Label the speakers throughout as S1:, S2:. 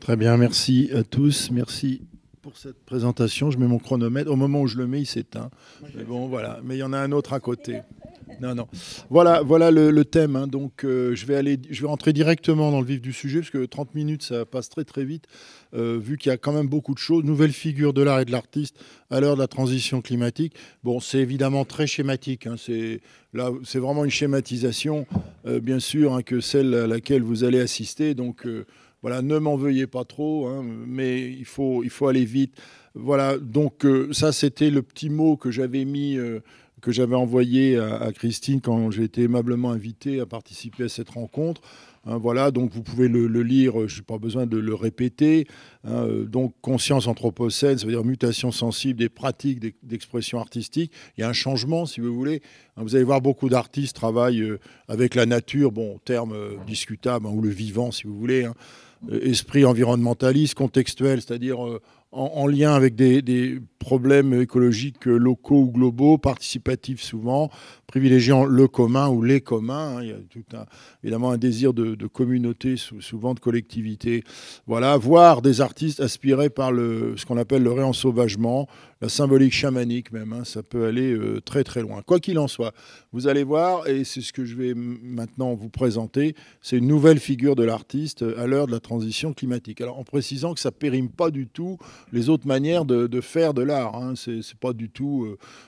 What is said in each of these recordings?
S1: Très bien, merci à tous. Merci pour cette présentation. Je mets mon chronomètre. Au moment où je le mets, il s'éteint. Mais bon, voilà. Mais il y en a un autre à côté. Non, non. Voilà, voilà le, thème. Hein. Donc, euh, je, vais aller, je vais rentrer directement dans le vif du sujet, parce que 30 minutes, ça passe très, très vite, euh, vu qu'il y a quand même beaucoup de choses. Nouvelle figure de l'art et de l'artiste à l'heure de la transition climatique. Bon, c'est évidemment très schématique. Hein. C'est, là, c'est vraiment une schématisation, euh, bien sûr, hein, que celle à laquelle vous allez assister. Donc, voilà, ne m'en veuillez pas trop, hein, mais il faut, il faut aller vite. Voilà, donc euh, ça, c'était le petit mot que j'avais mis. Euh, que j'avais envoyé à, Christine quand j'ai été aimablement invité à participer à cette rencontre. Hein, voilà, donc vous pouvez le, lire, euh, je n'ai pas besoin de le répéter. Hein, donc conscience anthropocène, ça veut dire mutation sensible des pratiques d'expression artistique. Il y a un changement, si vous voulez. vous allez voir, beaucoup d'artistes travaillent avec la nature, bon, terme discutable, ou le vivant, si vous voulez esprit environnementaliste, contextuel, c'est-à-dire euh, en, lien avec des, problèmes écologiques euh, locaux ou globaux, participatifs souvent, privilégiant le commun ou les communs. Hein. il y a évidemment un désir de, communauté, souvent de collectivité. Voilà, voir des artistes aspirés par le, ce qu'on appelle le réensauvagement, la euh, symbolique chamanique même, hein, ça peut aller euh, très très loin. Quoi qu'il en soit, vous allez voir, et c'est ce que je vais maintenant vous présenter, c'est une nouvelle figure de l'artiste euh, à l'heure de la transition climatique. Alors en précisant que ça périme pas du tout les autres manières de, faire de l'art, hein, c'est pas du tout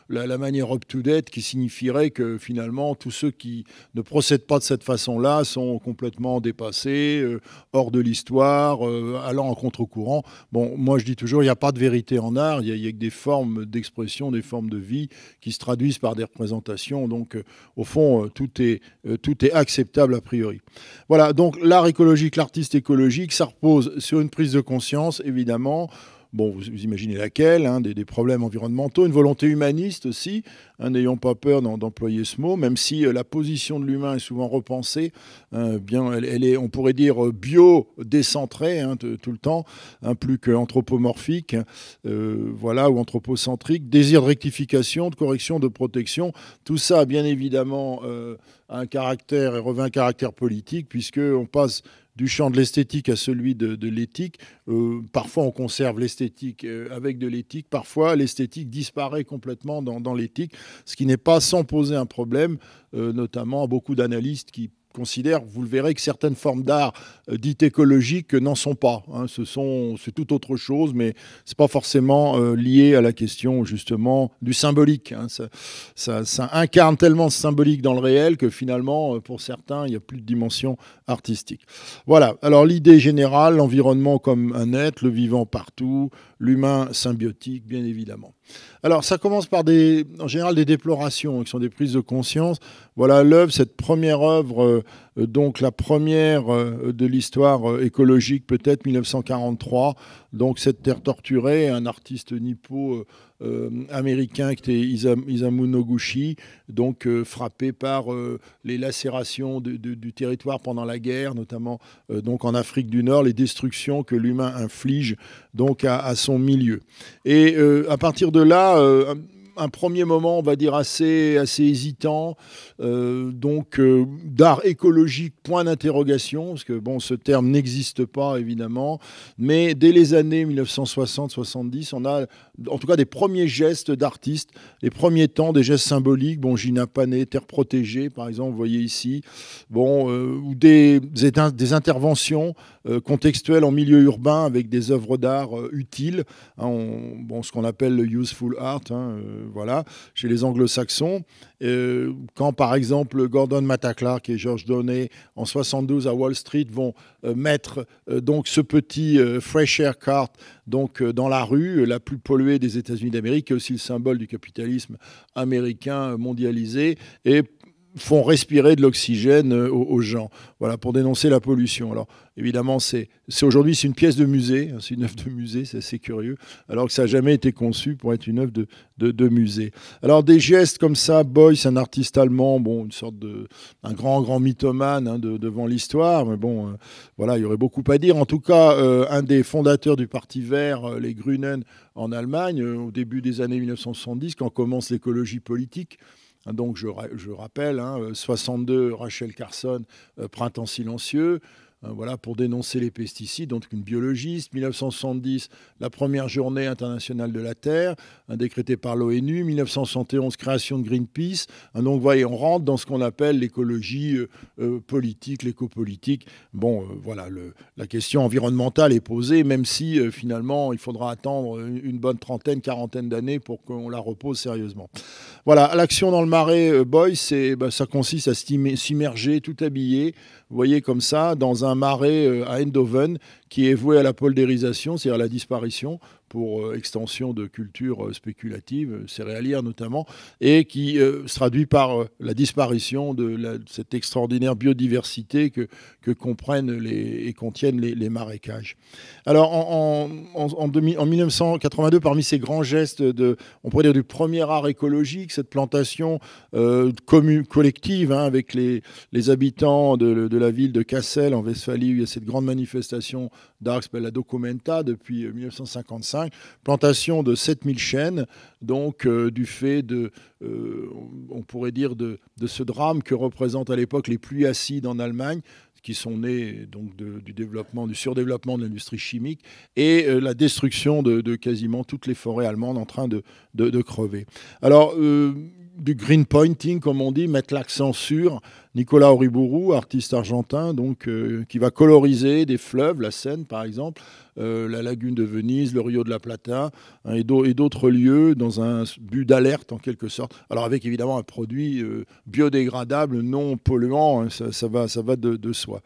S1: la, manière up-to-date qui signifierait que finalement tous ceux qui ne procèdent pas de cette façon-là sont complètement dépassés, hors de l'histoire, allant en contre-courant. Bon, moi je dis toujours, il n'y a pas de vérité en art, il n'y a que des formes d'expression, des formes de vie qui se traduisent par des représentations. Donc, euh, au fond, euh, tout est, euh, tout est acceptable a priori. Voilà, donc l'art écologique, l'artiste écologique, ça repose sur une prise de conscience, évidemment. Bon, vous, imaginez laquelle, hein, des, problèmes environnementaux, une volonté humaniste aussi, hein, n'ayant pas peur d'employer ce mot, même si euh, la position de l'humain est souvent repensée, hein, bien, elle, est, on pourrait dire euh, bio-décentrée tout le temps, plus qu'anthropomorphique, euh, voilà, ou anthropocentrique, désir de rectification, de correction, de protection, tout ça, bien évidemment, un caractère et revêt un caractère politique, puisqu'on passe du champ de l'esthétique à celui de, l'éthique. Euh, parfois, on conserve l'esthétique euh, avec de l'éthique. Parfois, l'esthétique disparaît complètement dans, l'éthique, ce qui n'est pas sans poser un problème, euh, notamment à beaucoup d'analystes qui considère, vous le verrez, que certaines formes d'art euh, dites écologiques euh, n'en sont pas. Hein. Ce sont, c'est tout autre chose, mais c'est pas forcément euh, lié à la question justement du symbolique. Hein. Ça, ça, incarne tellement ce symbolique dans le réel que finalement, pour certains, il n'y a plus de dimension artistique. Voilà. Alors l'idée générale, l'environnement comme un être, le vivant partout, l'humain symbiotique, bien évidemment. Alors, ça commence par des, en général des déplorations, qui sont des prises de conscience. Voilà l'œuvre, cette première œuvre, euh, donc la première euh, de l'histoire euh, écologique, peut-être 1943. Donc, cette terre torturée, un artiste nippo euh, américain qui était Noguchi, donc euh, frappé par euh, les lacérations du territoire pendant la guerre, notamment donc en Afrique du Nord, les destructions que l'humain inflige donc à son milieu. Et à partir de là, un premier moment, on va dire, assez, hésitant. Euh, donc, euh, d'art écologique, point d'interrogation, parce que bon, ce terme n'existe pas, évidemment. Mais dès les années 1960-70, on a en tout cas des premiers gestes d'artistes, les premiers temps, des gestes symboliques. Bon, Gina Panet, Terre protégée, par exemple, vous voyez ici. Bon, euh, ou des, interventions contextuelles en milieu urbain avec des œuvres d'art utiles. Hein, bon, ce qu'on appelle le useful art, hein, voilà, chez les anglo-saxons. Euh, quand, par exemple, Gordon matta et George Donné, en 72 à Wall Street, vont euh, mettre euh, donc ce petit fresh air cart donc, dans la rue, la plus polluée des États-Unis d'Amérique, qui est aussi le symbole du capitalisme américain mondialisé. Et font respirer de l'oxygène euh, aux, gens, voilà, pour dénoncer la pollution. Alors évidemment, c'est aujourd'hui c'est une pièce de musée, hein, c'est une œuvre de musée, c'est assez curieux, alors que ça n'a jamais été conçu pour être une œuvre de, musée. Alors des gestes comme ça, Boyce, un artiste allemand, bon, une sorte de un grand grand mythomane hein, devant l'histoire, mais bon, euh, voilà, il y aurait beaucoup à dire. En tout cas, euh, un des fondateurs du Parti Vert, les Grünen en Allemagne, au début des années 1970, quand commence l'écologie politique. Donc je, rappelle, 62, hein, euh, Rachel Carson, euh, Printemps silencieux, euh, voilà, pour dénoncer les pesticides, donc une biologiste. 1970, la première journée internationale de la Terre, décrétée par l'ONU. 1971, création de Greenpeace. Euh, donc, vous voyez, on rentre dans ce qu'on appelle l'écologie euh, politique, l'éco-politique. Bon, voilà, la question environnementale est posée, même si finalement, il faudra attendre une bonne trentaine, quarantaine d'années pour qu'on la repose sérieusement. Voilà, l'action dans le marais, Boy, ben, ça consiste à s'immerger tout habillé vous voyez, comme ça, dans un marais euh, à Eindhoven, qui est voué à la poldérisation, c'est-à-dire à la disparition pour euh, extension de cultures euh, spéculatives, euh, céréalières notamment, et qui se traduit par la disparition de, cette extraordinaire biodiversité que, que comprennent les, et contiennent les, marécages. Alors en, en, 1982, parmi ces grands gestes, de, on pourrait dire du premier art écologique, cette plantation collective hein, avec les, les habitants de, la ville de Cassel en Westphalie, où il y a cette grande manifestation d'art qui s'appelle la Documenta depuis 1955 plantation de 7000 chênes, donc euh, du fait de, euh, on pourrait dire, de, ce drame que représentent à l'époque les pluies acides en Allemagne, qui sont nées donc du développement, du surdéveloppement de l'industrie chimique et euh, la destruction de, de, quasiment toutes les forêts allemandes en train de, crever. Alors, du green pointing, comme on dit, mettre l'accent sur Nicolas Oribourou, artiste argentin, donc, euh, qui va coloriser des fleuves, la Seine par exemple, euh, la lagune de Venise, le Rio de la Plata hein, et d'autres lieux dans un but d'alerte en quelque sorte. Alors avec évidemment un produit euh, biodégradable, non polluant, hein, ça, va, ça va de, soi.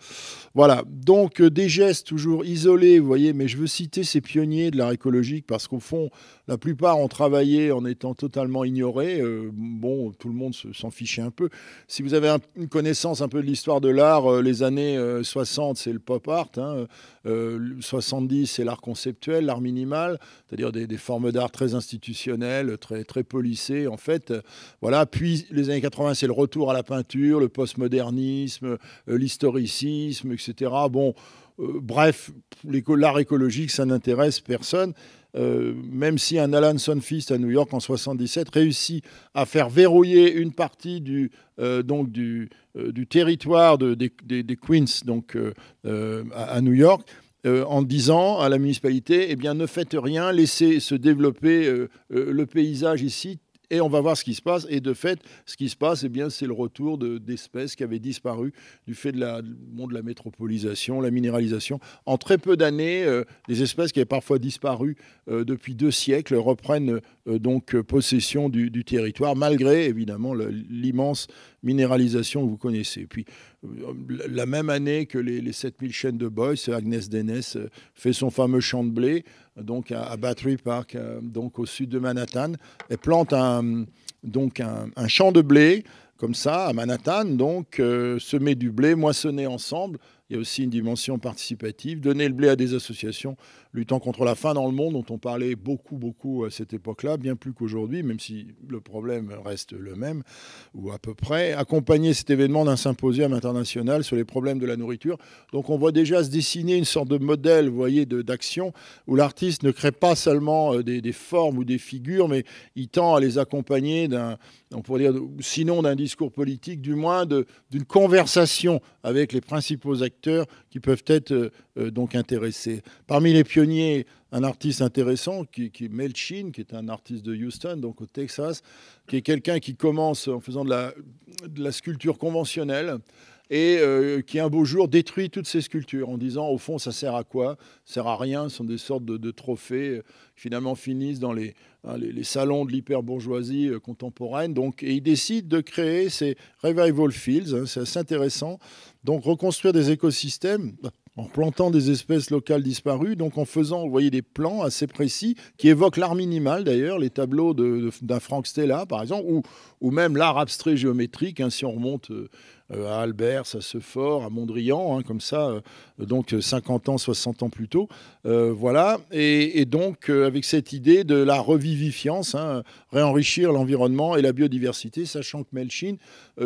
S1: Voilà, donc des gestes toujours isolés, vous voyez, mais je veux citer ces pionniers de l'art écologique parce qu'au fond, la plupart ont travaillé en étant totalement ignorés. bon, tout le monde s'en fichait un peu. Si vous avez un, connaissance un peu de l'histoire de l'art, euh, les années 60, euh, c'est le pop art, 70, hein, euh, c'est l'art conceptuel, l'art minimal, c'est-à-dire des, formes d'art très institutionnelles, très, très polissées, en fait. Voilà. Puis, les années 80, c'est le retour à la peinture, le postmodernisme, l'historicisme, etc. Bon, bref, l'art écologique, ça n'intéresse personne. Euh, même si un Alan Sonfist à New York en 77 réussit à faire verrouiller une partie du, euh, donc du, euh, du territoire de, des, Queens donc, à, New York, en disant à la municipalité, eh bien, ne faites rien, laissez se développer le paysage ici et on va voir ce qui se passe. Et de fait, ce qui se passe, et eh bien, c'est le retour d'espèces qui avaient disparu du fait de la, de la métropolisation, la minéralisation. En très peu d'années, euh, des espèces qui avaient parfois disparu euh, depuis deux siècles reprennent euh, donc possession du, territoire, malgré évidemment l'immense minéralisation que vous connaissez. puis la même année que les, 7000 chaînes de Boys, Agnès Dénès euh, fait son fameux champ de blé donc à, Battery Park, euh, donc au sud de Manhattan, Elle plante un, donc un, champ de blé comme ça à Manhattan, donc euh, semer du blé, moissonner ensemble il y a aussi une dimension participative, donner le blé à des associations luttant contre la faim dans le monde, dont on parlait beaucoup, beaucoup à cette époque-là, bien plus qu'aujourd'hui, même si le problème reste le même, ou à peu près. Accompagner cet événement d'un symposium international sur les problèmes de la nourriture. Donc on voit déjà se dessiner une sorte de modèle, vous voyez, d'action, où l'artiste ne crée pas seulement euh, des, des, formes ou des figures, mais il tend à les accompagner d'un, on pourrait dire, sinon d'un discours politique, du moins d'une conversation avec les principaux acteurs qui peuvent être euh, euh, donc intéressés. Parmi les pionniers, un artiste intéressant qui, qui est Melchin, qui est un artiste de Houston, donc au Texas, qui est quelqu'un qui commence en faisant de la sculpture conventionnelle et euh, qui un beau jour détruit toutes ces sculptures en disant au fond ça sert à quoi Ça sert à rien, ce sont des sortes de, trophées euh, qui finalement finissent dans les, hein, les, salons de l'hyper-bourgeoisie euh, contemporaine. Donc, et il décide de créer ces revival fields, hein, c'est assez intéressant, donc reconstruire des écosystèmes. Bah, en plantant des espèces locales disparues, donc en faisant, vous voyez, des plans assez précis qui évoquent l'art minimal d'ailleurs, les tableaux d'un Frank Stella par exemple, ou, même l'art abstrait géométrique, hein, si on remonte euh, euh, à Albert, à Sefort, à Mondrian, hein, comme ça, euh, donc 50 ans, 60 ans plus tôt. voilà, et, donc avec cette idée de la revivifiance, hein, réenrichir l'environnement et la biodiversité, sachant que Melchin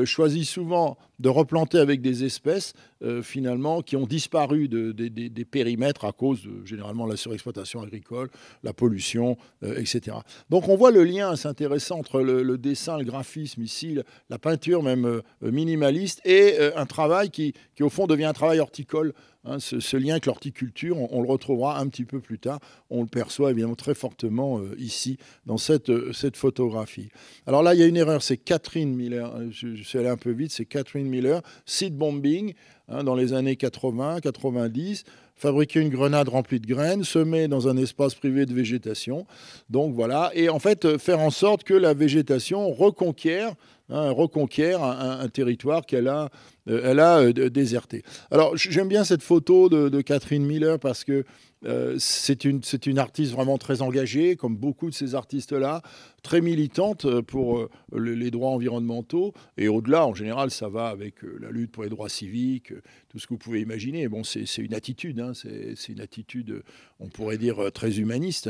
S1: choisit souvent de replanter avec des espèces finalement qui ont disparu des périmètres à cause généralement de la surexploitation agricole, la pollution, euh, etc. Donc on voit le lien, assez intéressant, entre le, dessin, le graphisme ici, la, peinture même euh, minimaliste, et euh, un travail qui, qui, au fond devient un travail horticole. Hein, ce, lien avec l'horticulture, on, le retrouvera un petit peu plus tard. On le perçoit évidemment très fortement ici, dans cette, cette photographie. Alors là, il y a une erreur, c'est Catherine Miller. Je, je suis allé un peu vite, c'est Catherine Miller, seed bombing. Hein, dans les années 80, 90, fabriquer une grenade remplie de graines, semer dans un espace privé de végétation. Donc voilà, et en fait euh, faire en sorte que la végétation reconquiert, hein, un, territoire qu'elle a euh, elle a euh, déserté. Alors j'aime bien cette photo de, Catherine Miller parce que euh, c'est une, artiste vraiment très engagée, comme beaucoup de ces artistes-là, très militante pour les droits environnementaux. Et au-delà, en général, ça va avec la lutte pour les droits civiques, tout ce que vous pouvez imaginer. Bon, c'est une attitude, c'est une attitude, hein, on pourrait dire, très humaniste,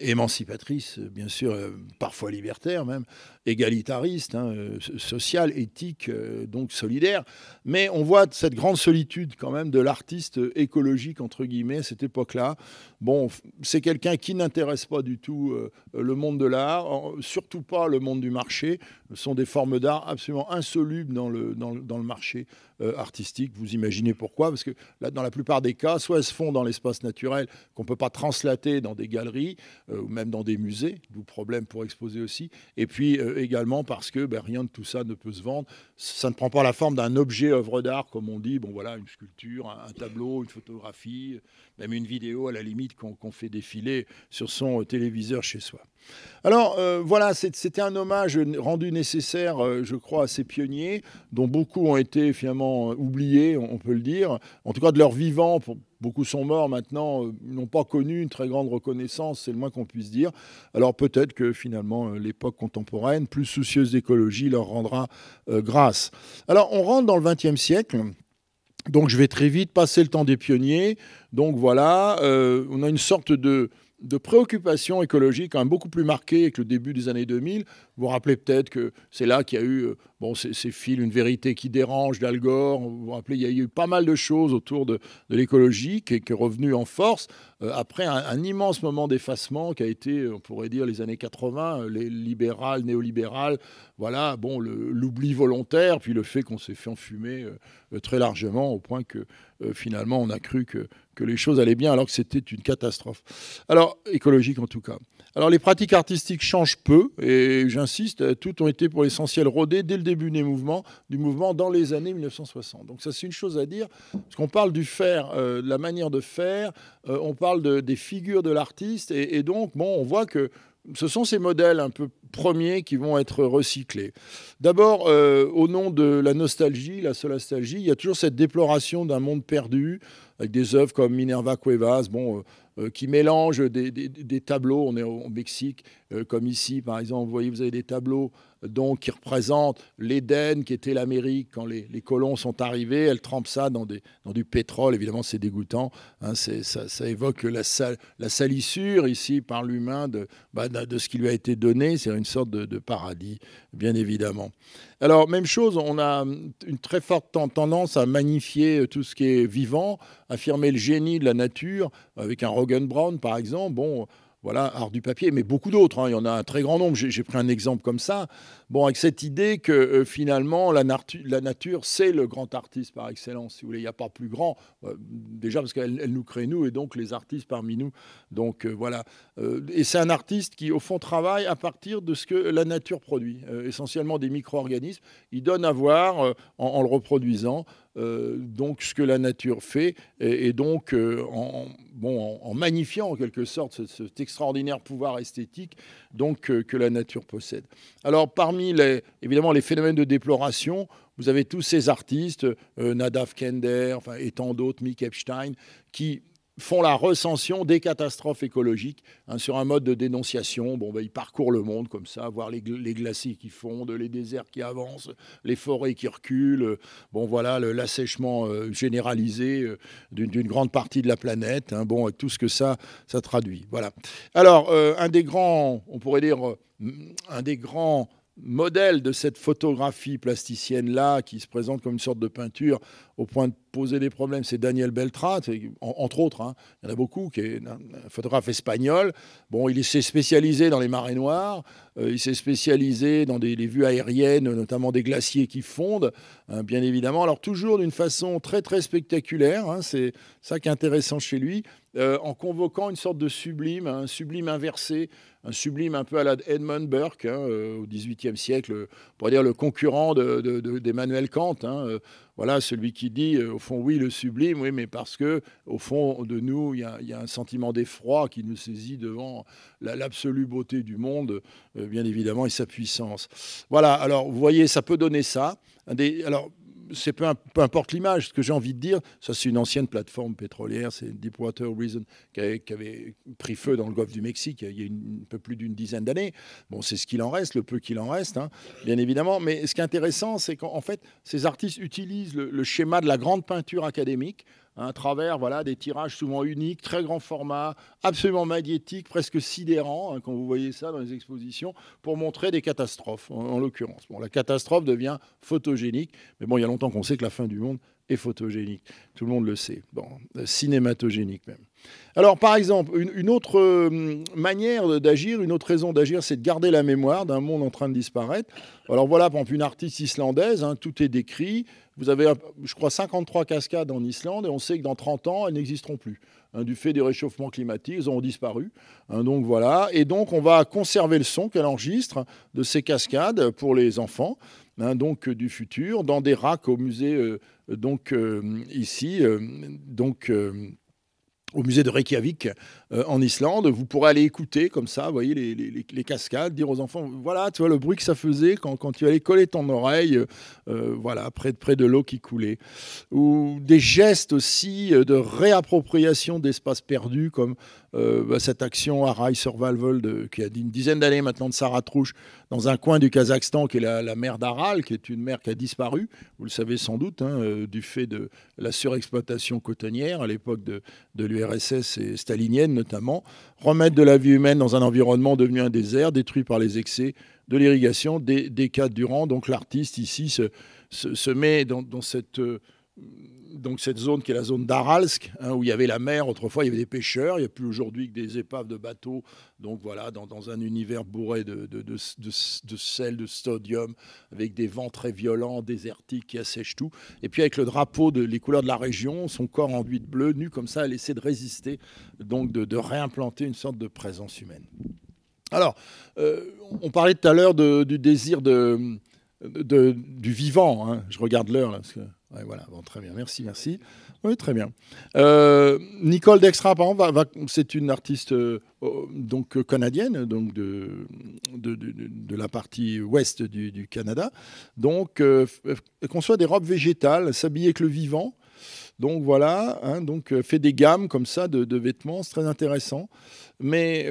S1: émancipatrice, bien sûr, parfois libertaire même, égalitariste, hein, social, sociale, éthique, donc solidaire mais on voit cette grande solitude quand même de l'artiste écologique, entre guillemets, à cette époque-là. Bon, c'est quelqu'un qui n'intéresse pas du tout euh, le monde de l'art, surtout pas le monde du marché. Ce sont des formes d'art absolument insolubles dans le, marché euh, artistique. Vous imaginez pourquoi Parce que dans la plupart des cas, soit elles se font dans l'espace naturel qu'on ne peut pas translater dans des galeries euh, ou même dans des musées, d'où problème pour exposer aussi. Et puis également parce que ben, rien de tout ça ne peut se vendre. Ça ne prend pas la forme d'un objet œuvre d'art, comme on dit. Bon, voilà, une sculpture, un tableau, une photographie même une vidéo à la limite qu'on fait défiler sur son euh, téléviseur chez soi. Alors euh, voilà, c'était un hommage rendu nécessaire, euh, je crois, à ces pionniers, dont beaucoup ont été finalement oubliés, on, peut le dire, en tout cas de leur vivant. beaucoup sont morts maintenant, n'ont pas connu une très grande reconnaissance, c'est le moins qu'on puisse dire. Alors peut-être que finalement l'époque contemporaine, plus soucieuse d'écologie, leur rendra grâce. Alors on rentre dans le XXe siècle. Donc je vais très vite passer le temps des pionniers. Donc voilà, euh, on a une sorte de de préoccupations écologiques quand même beaucoup plus marquées que le début des années 2000. Vous vous rappelez peut-être que c'est là qu'il y a eu euh, bon, ces, fils Une vérité qui dérange d'Al Gore. Vous vous rappelez, il y a eu pas mal de choses autour de, l'écologie qui, est revenue en force euh, après un, immense moment d'effacement qui a été, euh, on pourrait dire, les années 80, les libérales, néolibérales. Voilà, bon, l'oubli volontaire, puis le fait qu'on s'est fait enfumer très largement au point que finalement on a cru que que les choses allaient bien alors que c'était une catastrophe. Alors, écologique en tout cas. Alors les pratiques artistiques changent peu et j'insiste, toutes ont été pour l'essentiel rodées dès le début des mouvements, du mouvement dans les années 1960. Donc ça c'est une chose à dire, parce qu'on parle du faire, euh, de la manière de faire, euh, on parle des figures de l'artiste et, donc bon, on voit que ce sont ces modèles un peu premiers qui vont être recyclés. D'abord, euh, au nom de la nostalgie, la solastalgie, il y a toujours cette déploration d'un monde perdu, avec des œuvres comme Minerva Cuevas, bon, euh, euh, qui mélangent des, tableaux. On est au, Mexique, euh, comme ici, par exemple. Vous voyez, vous avez des tableaux donc qui représente l'Éden qui était l'Amérique quand les, colons sont arrivés. Elle trempe ça dans, du pétrole. Évidemment, c'est dégoûtant. Hein. ça, évoque la, salissure ici par l'humain bah, de, de, ce qui lui a été donné. C'est une sorte de, de, paradis, bien évidemment. Alors, même chose, on a une très forte tendance à magnifier euh, tout ce qui est vivant, affirmer le génie de la nature avec un Rogan Brown, par exemple. Bon voilà, art du papier, mais beaucoup d'autres. Hein. Il y en a un très grand nombre. J'ai pris un exemple comme ça. Bon, avec cette idée que euh, finalement, la, nature, c'est le grand artiste par excellence, si vous voulez. Il n'y a pas plus grand, euh, déjà parce qu'elle nous crée nous et donc les artistes parmi nous. Donc euh, voilà. et c'est un artiste qui, au fond, travaille à partir de ce que la nature produit, essentiellement des micro-organismes. Il donne à voir en le reproduisant. Euh, donc ce que la nature fait, et, donc euh, en, bon, en, magnifiant en quelque sorte cet, extraordinaire pouvoir esthétique donc, euh, que la nature possède. Alors parmi les, évidemment les phénomènes de déploration, vous avez tous ces artistes, Nadav Kender enfin, et tant d'autres, Mick Epstein, qui font la recension des catastrophes écologiques hein, sur un mode de dénonciation. Bon, ben, ils parcourent le monde comme ça, voir les, glaciers qui fondent, les déserts qui avancent, les forêts qui reculent. bon, voilà l'assèchement euh, généralisé euh, d'une grande partie de la planète. Hein. bon, tout ce que ça, ça traduit. Voilà. Alors, euh, un des grands, on pourrait dire, un des grands modèles de cette photographie plasticienne-là, qui se présente comme une sorte de peinture au point de poser des problèmes, c'est Daniel Beltrat, entre autres. Hein. Il y en a beaucoup, qui est un photographe espagnol. Bon, il s'est spécialisé dans les marées noires, euh, il s'est spécialisé dans des, les vues aériennes, notamment des glaciers qui fondent, hein, bien évidemment. Alors toujours d'une façon très très spectaculaire, hein, c'est ça qui est intéressant chez lui, euh, en convoquant une sorte de sublime, un sublime inversé, un sublime un peu à la Edmund Burke, euh, au XVIIIe siècle, pour dire le concurrent d'Emmanuel de, de, Kant voilà, celui qui dit, euh, au fond, oui, le sublime, oui, mais parce que, au fond de nous, il y, a, un sentiment d'effroi qui nous saisit devant l'absolue beauté du monde, euh, bien évidemment, et sa puissance. Voilà, alors, vous voyez, ça peut donner ça. alors, c'est peu, importe l'image, ce que j'ai envie de dire, ça c'est une ancienne plateforme pétrolière, c'est Deepwater Reason qui avait, pris feu dans le golfe du Mexique il y a un peu plus d'une dizaine d'années. Bon, c'est ce qu'il en reste, le peu qu'il en reste, hein, bien évidemment. Mais ce qui est intéressant, c'est qu'en fait, ces artistes utilisent le schéma de la grande peinture académique un travers voilà, des tirages souvent uniques, très grand format, absolument magnétiques, presque sidérants, hein, quand vous voyez ça dans les expositions, pour montrer des catastrophes, en, en l'occurrence. Bon, la catastrophe devient photogénique, mais bon, il y a longtemps qu'on sait que la fin du monde, et photogénique. Tout le monde le sait. Bon, euh, cinématogénique même. Alors, par exemple, une, autre euh, manière d'agir, une autre raison d'agir, c'est de garder la mémoire d'un monde en train de disparaître. Alors voilà, par exemple, une artiste islandaise, hein, tout est décrit. Vous avez, je crois, 53 cascades en Islande et on sait que dans 30 ans, elles n'existeront plus. Hein, du fait des réchauffements climatiques, elles ont disparu. Hein, donc voilà. Et donc, on va conserver le son qu'elle enregistre de ces cascades pour les enfants. Hein, donc euh, du futur, dans des racks au musée euh, donc euh, ici donc au musée de Reykjavik euh, en Islande. Vous pourrez aller écouter comme ça, vous voyez, les, les, les, cascades, dire aux enfants, voilà, tu vois le bruit que ça faisait quand, quand tu allais coller ton oreille, euh, voilà, près, près de l'eau qui coulait. Ou des gestes aussi euh, de réappropriation d'espaces perdus, comme bah, cette action à Rail Survival de, qui a une dizaine d'années maintenant de Sarah dans un coin du Kazakhstan qui est la, mer d'Aral, qui est une mer qui a disparu, vous le savez sans doute, hein, du fait de la surexploitation cotonnière à l'époque de, de l'URSS et stalinienne notamment, remettre de la vie humaine dans un environnement devenu un désert, détruit par les excès de l'irrigation des, cas durant. Donc l'artiste ici se, se, met dans, dans cette euh, donc cette zone qui est la zone d'Aralsk, hein, où il y avait la mer autrefois, il y avait des pêcheurs, il n'y a plus aujourd'hui que des épaves de bateaux, donc voilà, dans, un univers bourré de, de, de, sel, de sodium, avec des vents très violents, désertiques qui assèchent tout, et puis avec le drapeau, de, les couleurs de la région, son corps enduit de bleu, nu comme ça, elle essaie de résister, donc de réimplanter une sorte de présence humaine. Alors, euh, on parlait tout à l'heure du désir de, du vivant. Hein. Je regarde l'heure là, parce que voilà, très bien, merci, merci. Oui, très bien. Euh, Nicole Dextra, c'est une artiste euh, donc canadienne, donc de, de, la partie ouest du, Canada. Donc, euh, conçoit des robes végétales, s'habiller avec le vivant. Donc voilà, hein, donc euh, fait des gammes comme ça de, vêtements, c'est très intéressant. Mais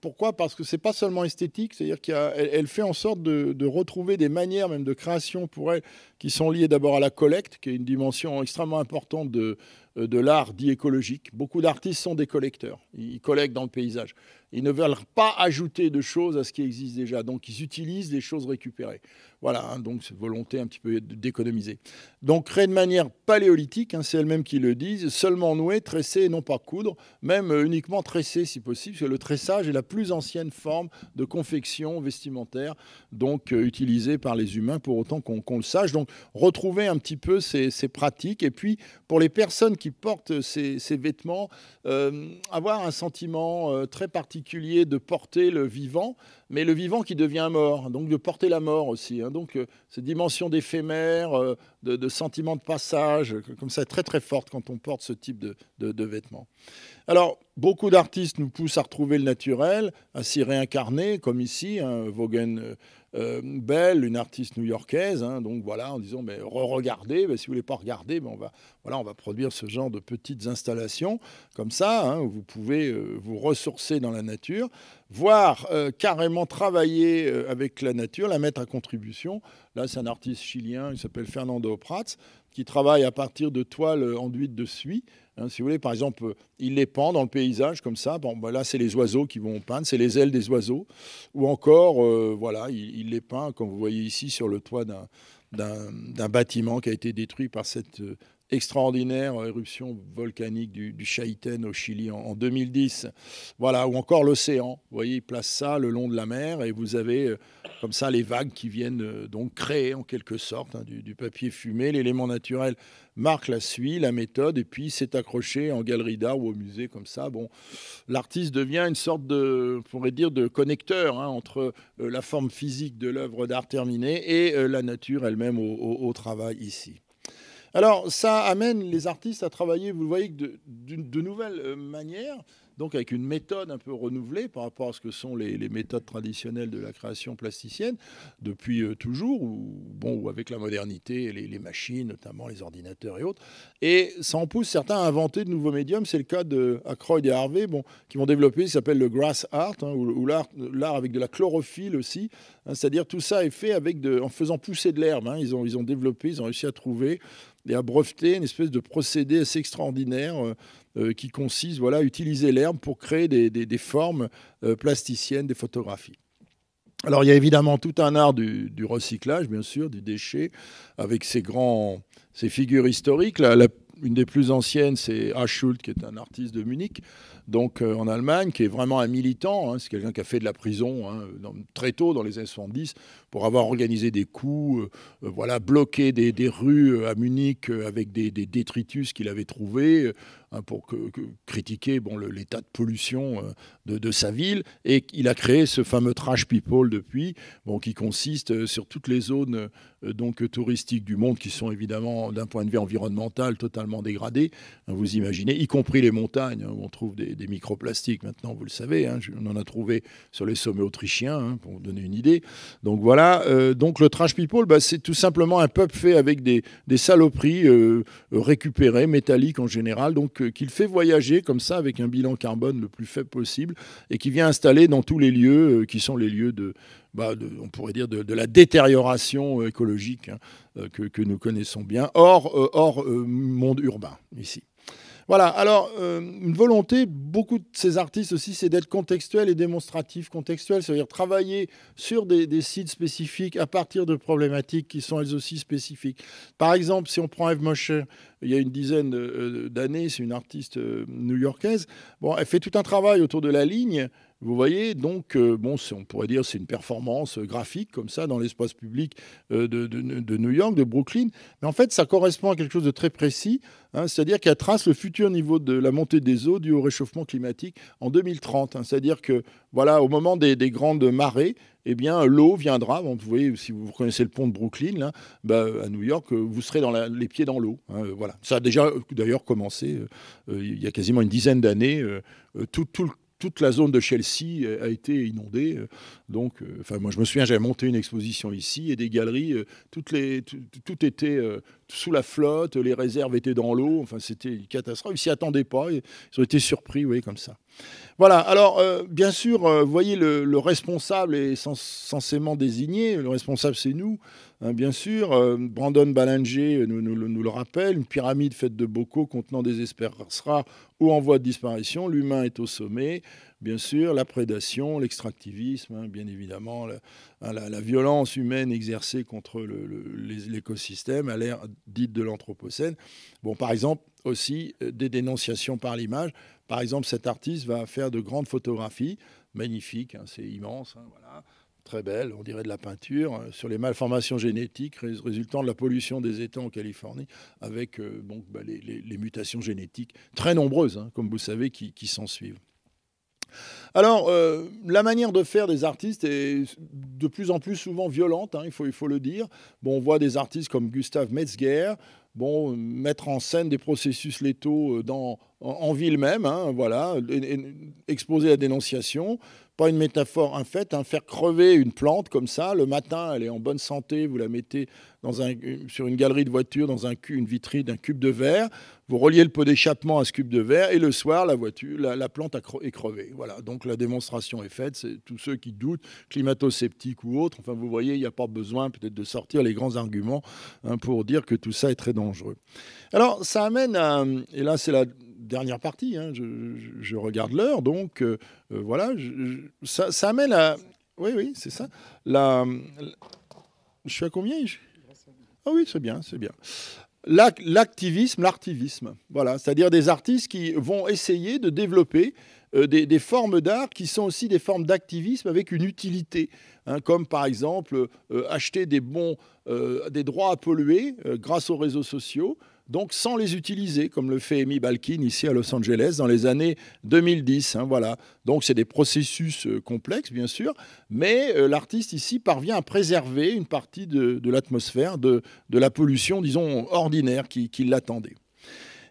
S1: pourquoi Parce que c'est pas seulement esthétique, c'est-à-dire qu'elle fait en sorte de, retrouver des manières même de création pour elle qui sont liées d'abord à la collecte, qui est une dimension extrêmement importante de, euh, l'art dit écologique. Beaucoup d'artistes sont des collecteurs, ils collectent dans le paysage. Ils ne veulent pas ajouter de choses à ce qui existe déjà, donc ils utilisent des choses récupérées. Voilà, hein, donc cette volonté un petit peu d'économiser. Donc créer de manière paléolithique, hein, c'est même qui le disent, seulement nouer, tresser et non pas coudre, même euh, uniquement tresser si possible, parce que le tressage est la plus ancienne forme de confection vestimentaire, donc euh, utilisée par les humains pour autant qu'on le sache. Donc retrouver un petit peu ces, pratiques, et puis pour les personnes qui portent ces, vêtements, euh, avoir un sentiment très particulier de porter le vivant, mais le vivant qui devient mort, donc de porter la mort aussi. Hein. donc cette dimension d'éphémère, de, de sentiment de passage, comme ça, très très forte quand on porte ce type de, vêtements. Alors, beaucoup d'artistes nous poussent à retrouver le naturel, à s'y réincarner, comme ici, hein, Vaughan euh, euh, Bell, une artiste new-yorkaise. Hein, donc voilà, en disant, mais regardez, si vous voulez pas regarder, mais ben on, va, voilà, on va produire ce genre de petites installations comme ça, hein, où vous pouvez euh, vous ressourcer dans la nature, voire carrément travailler avec la nature, la mettre à contribution. Là, c'est un artiste chilien il s'appelle Fernando Prats qui travaillent à partir de toiles enduites de suie. Hein, si vous voulez, par exemple, il les peint dans le paysage comme ça. Bon, ben là, c'est les oiseaux qui vont peindre, c'est les ailes des oiseaux. Ou encore, euh, voilà, il, il, les peint, comme vous voyez ici, sur le toit d'un bâtiment qui a été détruit par cette euh, extraordinaire euh, éruption volcanique du, du au Chili en, 2010. Voilà, ou encore l'océan. Vous voyez, place ça le long de la mer et vous avez euh, comme ça les vagues qui viennent euh, donc créer en quelque sorte hein, du, papier fumé. L'élément naturel marque la suite, la méthode, et puis s'est accroché en galerie d'art ou au musée comme ça. Bon, l'artiste devient une sorte de, pourrait dire, de connecteur hein, entre la forme physique de l'œuvre d'art terminée et la nature elle-même au travail ici. Alors, ça amène les artistes à travailler, vous le voyez, de, nouvelles euh, manières donc avec une méthode un peu renouvelée par rapport à ce que sont les, méthodes traditionnelles de la création plasticienne depuis euh, toujours, ou, bon, avec la modernité, les, les, machines, notamment les ordinateurs et autres. Et ça en pousse certains à inventer de nouveaux médiums. C'est le cas de et Harvey, bon, qui vont développer ce s'appelle le grass art, hein, ou, l'art avec de la chlorophylle aussi. Hein. C'est-à-dire tout ça est fait avec de, en faisant pousser de l'herbe. Hein. Ils, ont, ils ont développé, ils ont réussi à trouver et a breveté une espèce de procédé assez extraordinaire euh, euh, qui consiste voilà, à utiliser l'herbe pour créer des, des, formes euh, plasticiennes des photographies. Alors il y a évidemment tout un art du, recyclage, bien sûr, du déchet, avec ces grands, ces figures historiques. la une des plus anciennes, c'est H. qui est un artiste de Munich, donc euh, en Allemagne, qui est vraiment un militant. Hein. c'est quelqu'un qui a fait de la prison hein, très tôt, dans les années 70, pour avoir organisé des coups, euh, euh, voilà, bloqué des, rues à Munich avec des, des détritus qu'il avait trouvés, Hein, pour critiquer bon, l'état de pollution euh, de, sa ville. Et il a créé ce fameux Trash People depuis, bon, qui consiste euh, sur toutes les zones euh, donc, touristiques du monde qui sont évidemment, d'un point de vue environnemental, totalement dégradées. Hein, vous imaginez, y compris les montagnes, hein, où on trouve des, des, microplastiques maintenant, vous le savez. on en a trouvé sur les sommets autrichiens, pour vous donner une idée. Donc voilà, donc le Trash People, bah, c'est tout simplement un peuple fait avec des, des saloperies récupérées, métalliques en général, donc qu'il fait voyager comme ça avec un bilan carbone le plus faible possible et qui vient installer dans tous les lieux euh, qui sont les lieux de, bah, on pourrait dire, de, la détérioration euh, écologique hein, euh, que, nous connaissons bien, hors, hors monde urbain ici. Voilà, alors euh, une volonté, beaucoup de ces artistes aussi, c'est d'être contextuel et démonstratif. Contextuel, c'est-à-dire travailler sur des, des, sites spécifiques à partir de problématiques qui sont elles aussi spécifiques. Par exemple, si on prend Eve Mosher, il y a une dizaine euh, d'années, c'est une artiste euh, new-yorkaise, bon, elle fait tout un travail autour de la ligne vous voyez, donc, euh, bon, on pourrait dire c'est une performance euh, graphique comme ça dans l'espace public euh, de, New York, de Brooklyn. Mais en fait, ça correspond à quelque chose de très précis, hein, c'est-à-dire qu'elle trace le futur niveau de la montée des eaux due au réchauffement climatique en 2030. Hein. c'est-à-dire que, voilà, au moment des, grandes marées, eh bien, l'eau viendra. vous voyez, si vous connaissez le pont de Brooklyn, bah, à New York, vous serez dans les pieds dans l'eau. Hein, voilà. Ça a déjà, d'ailleurs, commencé il y a quasiment une dizaine d'années. tout, le toute la zone de Chelsea euh, a été inondée. Euh, donc, euh, enfin, moi, je me souviens, j'avais monté une exposition ici et des galeries, toutes les, tout, était sous la flotte, les réserves étaient dans l'eau. Enfin, c'était une catastrophe. Ils s'y attendaient pas. Ils ont été surpris, oui, comme ça. Voilà. Alors, bien sûr, voyez, le, responsable est censément désigné. Le responsable, c'est nous. Hein, bien sûr, euh, Brandon Ballinger euh, nous, le rappelle, une pyramide faite de bocaux contenant des espèces rares ou en voie de disparition, l'humain est au sommet, bien sûr, la prédation, l'extractivisme, hein, bien évidemment, hein, la, violence humaine exercée contre l'écosystème à l'ère dite de l'Anthropocène. Bon, par exemple, aussi euh, des dénonciations par l'image. Par exemple, cet artiste va faire de grandes photographies, magnifiques, c'est immense, voilà très belle, on dirait de la peinture, euh, sur les malformations génétiques résultant de la pollution des étangs en Californie, avec euh, bah, les, mutations génétiques très nombreuses, hein, comme vous savez, qui, s'en suivent. Alors, euh, la manière de faire des artistes est de plus en plus souvent violente, hein, il, faut, le dire. Bon, on voit des artistes comme Gustave Metzger, bon, mettre en scène des processus létaux dans, en ville même, hein, voilà, exposé à la dénonciation. Pas une métaphore, un fait, hein, faire crever une plante comme ça, le matin, elle est en bonne santé, vous la mettez sur une galerie de voiture, dans un, une vitrine d'un cube de verre, vous reliez le pot d'échappement à ce cube de verre, et le soir, la, voiture, la, plante est crevée. Voilà, donc la démonstration est faite, c'est tous ceux qui doutent, climato-sceptiques ou autres, enfin vous voyez, il n'y a pas besoin peut-être de sortir les grands arguments hein, pour dire que tout ça est très dangereux. Alors ça amène à, et là c'est la dernière partie. Hein. je, regarde l'heure, donc euh, euh, voilà, ça, amène à. Oui, oui, c'est ça. La, Je suis à combien Ah oui, c'est bien, c'est bien. L'activisme, l'artivisme. Voilà, c'est-à-dire des artistes qui vont essayer de développer euh, des, formes d'art qui sont aussi des formes d'activisme avec une utilité, hein, comme par exemple acheter des bons, des droits à polluer grâce aux réseaux sociaux donc sans les utiliser, comme le fait Amy Balkin ici à Los Angeles dans les années 2010. Hein, voilà. Donc c'est des processus euh, complexes, bien sûr, mais euh, l'artiste ici parvient à préserver une partie de, l'atmosphère, de, de, la pollution, disons, ordinaire qui, l'attendait.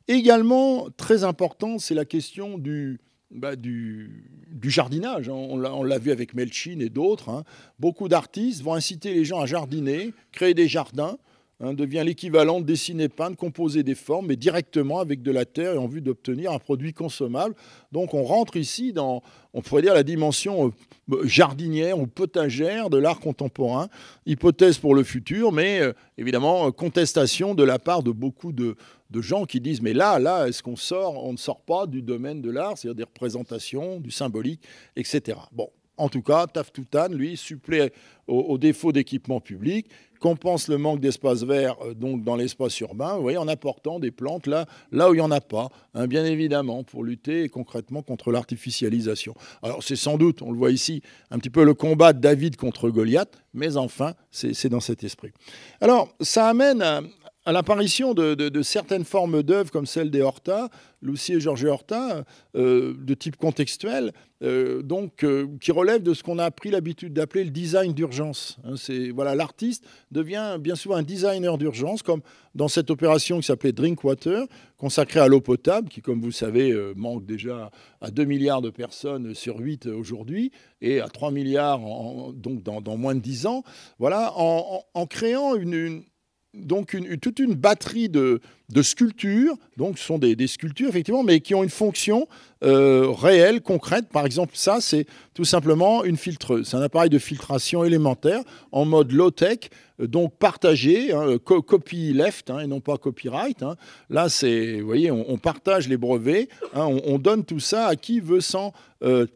S1: Également, très important, c'est la question du, bah, du, jardinage. Hein. On, l'a vu avec Melchin et d'autres. Hein. Beaucoup d'artistes vont inciter les gens à jardiner, créer des jardins. Hein, devient l'équivalent de dessiner, peindre, composer des formes, mais directement avec de la terre et en vue d'obtenir un produit consommable. Donc on rentre ici dans, on pourrait dire, la dimension euh, jardinière ou potagère de l'art contemporain, hypothèse pour le futur, mais euh, évidemment euh, contestation de la part de beaucoup de, de gens qui disent mais là, là, est-ce qu'on sort On ne sort pas du domaine de l'art, c'est-à-dire des représentations, du symbolique, etc. Bon, en tout cas, Taftoutan, lui, supplée au défaut d'équipement public, compense le manque d'espace vert euh, donc dans l'espace urbain, vous voyez, en apportant des plantes là, là où il n'y en a pas, hein, bien évidemment, pour lutter concrètement contre l'artificialisation. Alors c'est sans doute, on le voit ici, un petit peu le combat de David contre Goliath, mais enfin, c'est dans cet esprit. Alors ça amène à, à l'apparition de, certaines formes d'œuvres comme celle des Horta, Lucie et Georges Horta, euh, de type contextuel, euh, donc euh, qui relève de ce qu'on a pris l'habitude d'appeler le design d'urgence. Hein. c'est voilà, l'artiste devient bien souvent un designer d'urgence, comme dans cette opération qui s'appelait Water, consacrée à l'eau potable, qui, comme vous savez, manque déjà à 2 milliards de personnes sur 8 aujourd'hui et à 3 milliards donc dans, moins de 10 ans. Voilà, en, créant une donc toute une batterie de, sculptures, donc ce sont des, sculptures effectivement, mais qui ont une fonction euh, réelle, concrète. Par exemple, ça, c'est tout simplement une filtreuse. C'est un appareil de filtration élémentaire en mode low-tech, euh, donc partagé, hein, left hein, et non pas copyright. Hein. Là, c'est, vous voyez, on, partage les brevets, hein, on, donne tout ça à qui veut s'en euh,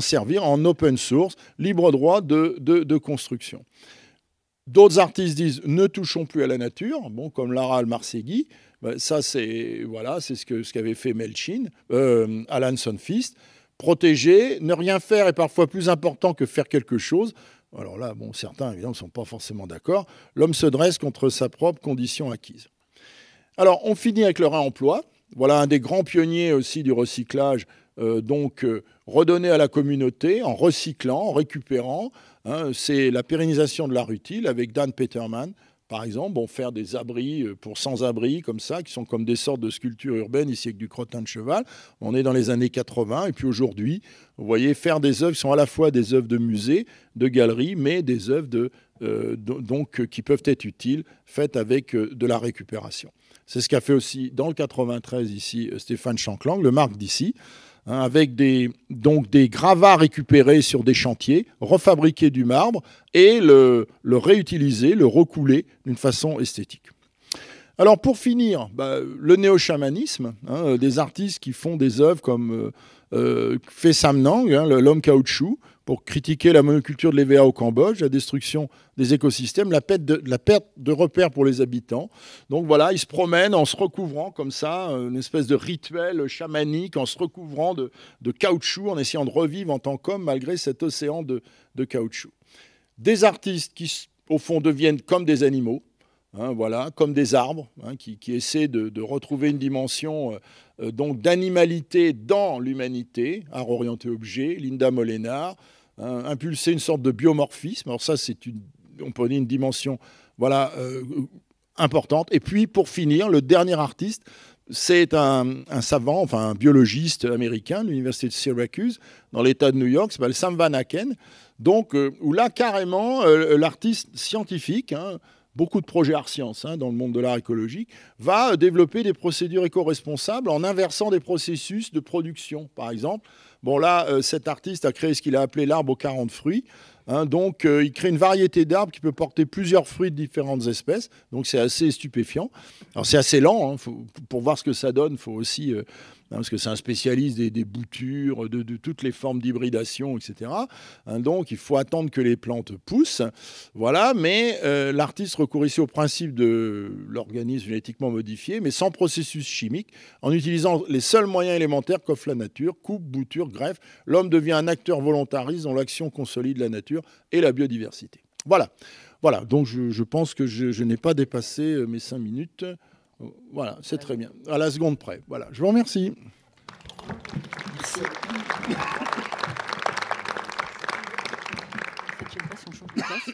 S1: servir en open source, libre droit de construction. D'autres artistes disent ne touchons plus à la nature, bon, comme Lara Marsegui. Bah, ça, c'est voilà, c'est ce qu'avait ce fait Melchin, euh, Alan Sonfist. Protéger, ne rien faire est parfois plus important que faire quelque chose. Alors là, bon, certains, évidemment, ne sont pas forcément d'accord. L'homme se dresse contre sa propre condition acquise. Alors, on finit avec le réemploi. Voilà un des grands pionniers aussi du recyclage. Euh, donc, euh, redonner à la communauté en recyclant, en récupérant, Hein, c'est la pérennisation de l'art utile avec Dan Peterman. Par exemple, bon, faire des abris euh, pour sans-abri, comme ça, qui sont comme des sortes de sculptures urbaines, ici avec du crottin de cheval. On est dans les années 80, et puis aujourd'hui, vous voyez, faire des œuvres qui sont à la fois des œuvres de musée, de galerie, mais des œuvres euh, euh, qui peuvent être utiles, faites avec de la récupération. C'est ce qu'a fait aussi dans le 93 ici Stéphane Chanclang, le marque d'ici. Hein, avec des, des gravats récupérés sur des chantiers, refabriquer du marbre et le réutiliser, le recouler d'une façon esthétique. Alors pour finir, bah, le néo-chamanisme, hein, euh, des artistes qui font des œuvres comme euh, euh fait hein, l'homme caoutchouc, pour critiquer la monoculture de l'EVA au Cambodge, la destruction des écosystèmes, la perte, de, repères pour les habitants. Donc voilà, ils se promènent en se recouvrant comme ça, euh, une espèce de rituel chamanique, en se recouvrant de, caoutchouc, en essayant de revivre en tant qu'homme malgré cet océan de caoutchouc. Des artistes qui, au fond, deviennent comme des animaux, Hein, voilà, comme des arbres hein, qui, essaient de, retrouver une dimension euh, euh, donc d'animalité dans l'humanité, art orienté objet, Linda Molénar, hein, impulser une sorte de biomorphisme. Alors ça, c'est une, on peut dire une dimension, voilà, euh, importante. Et puis pour finir, le dernier artiste, c'est un, savant, enfin un biologiste américain de l'université de Syracuse, dans l'État de New York, Sam Van Aken. Donc où là carrément l'artiste scientifique beaucoup de projets art science hein, dans le monde de l'art écologique, va développer des procédures éco-responsables en inversant des processus de production, par exemple. Bon là, euh, cet artiste a créé ce qu'il a appelé l'arbre aux 40 fruits. Hein, donc, euh, il crée une variété d'arbres qui peut porter plusieurs fruits de différentes espèces. Donc, c'est assez stupéfiant. Alors, c'est assez lent. Hein. pour voir ce que ça donne, il faut aussi. Euh, hein, parce que c'est un spécialiste des, boutures, de, toutes les formes d'hybridation, etc. donc, il faut attendre que les plantes poussent. Voilà, mais euh, l'artiste recourt ici au principe de l'organisme génétiquement modifié, mais sans processus chimique, en utilisant les seuls moyens élémentaires qu'offre la nature coupe, bouture, greffe. L'homme devient un acteur volontariste dont l'action consolide la nature et la biodiversité. Voilà, voilà. donc je, pense que je, je n'ai pas dépassé euh, mes cinq minutes. Euh, voilà, c'est très bien. À la seconde près. Voilà, je vous remercie. Merci.